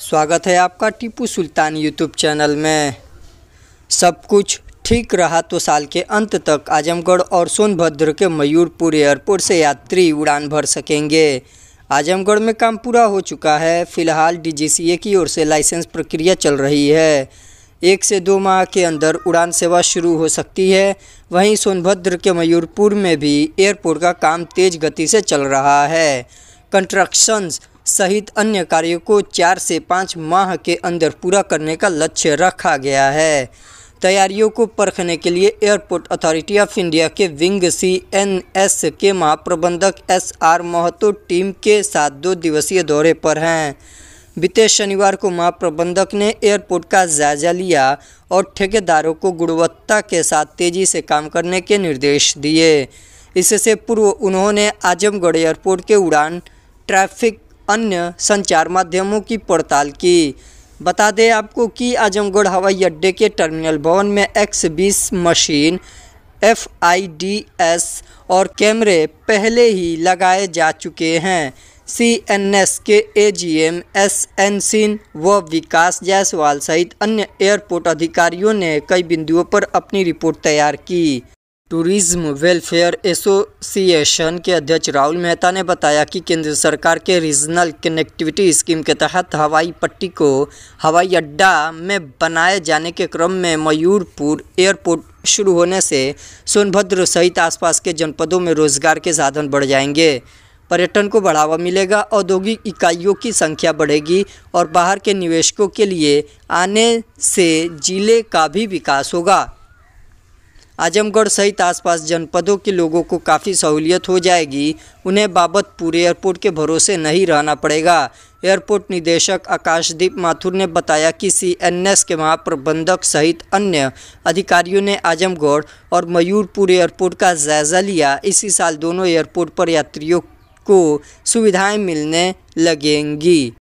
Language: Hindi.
स्वागत है आपका टीपू सुल्तान यूट्यूब चैनल में सब कुछ ठीक रहा तो साल के अंत तक आजमगढ़ और सोनभद्र के मयूरपुर एयरपोर्ट से यात्री उड़ान भर सकेंगे आजमगढ़ में काम पूरा हो चुका है फिलहाल डीजीसीए की ओर से लाइसेंस प्रक्रिया चल रही है एक से दो माह के अंदर उड़ान सेवा शुरू हो सकती है वहीं सोनभद्र के मयूरपुर में भी एयरपोर्ट का काम तेज़ गति से चल रहा है कंस्ट्रक्शंस सहित अन्य कार्यों को चार से पाँच माह के अंदर पूरा करने का लक्ष्य रखा गया है तैयारियों को परखने के लिए एयरपोर्ट अथॉरिटी ऑफ इंडिया के विंग सी एन एस के महाप्रबंधक एस आर महतो टीम के साथ दो दिवसीय दौरे पर हैं बीते शनिवार को महाप्रबंधक ने एयरपोर्ट का जायजा लिया और ठेकेदारों को गुणवत्ता के साथ तेजी से काम करने के निर्देश दिए इससे पूर्व उन्होंने आजमगढ़ एयरपोर्ट के उड़ान ट्रैफिक अन्य संचार माध्यमों की पड़ताल की बता दें आपको कि आजमगढ़ हवाई अड्डे के टर्मिनल भवन में XBIS machine F I D S और कैमरे पहले ही लगाए जा चुके हैं सी एन एस के A G M S N सिन व विकास जायसवाल सहित अन्य एयरपोर्ट अधिकारियों ने कई बिंदुओं पर अपनी रिपोर्ट तैयार की टूरिज्म वेलफेयर एसोसिएशन के अध्यक्ष राहुल मेहता ने बताया कि केंद्र सरकार के रीजनल कनेक्टिविटी स्कीम के तहत हवाई पट्टी को हवाई अड्डा में बनाए जाने के क्रम में मयूरपुर एयरपोर्ट शुरू होने से सोनभद्र सहित आसपास के जनपदों में रोजगार के साधन बढ़ जाएंगे पर्यटन को बढ़ावा मिलेगा औद्योगिक इकाइयों की संख्या बढ़ेगी और बाहर के निवेशकों के लिए आने से जिले का भी विकास होगा आजमगढ़ सहित आसपास जनपदों के लोगों को काफ़ी सहूलियत हो जाएगी उन्हें बाबतपुर एयरपोर्ट के भरोसे नहीं रहना पड़ेगा एयरपोर्ट निदेशक आकाशदीप माथुर ने बताया कि सीएनएस के महाप्रबंधक सहित अन्य अधिकारियों ने आजमगढ़ और मयूरपुर एयरपोर्ट का जायजा लिया इसी साल दोनों एयरपोर्ट पर यात्रियों को सुविधाएं मिलने लगेंगी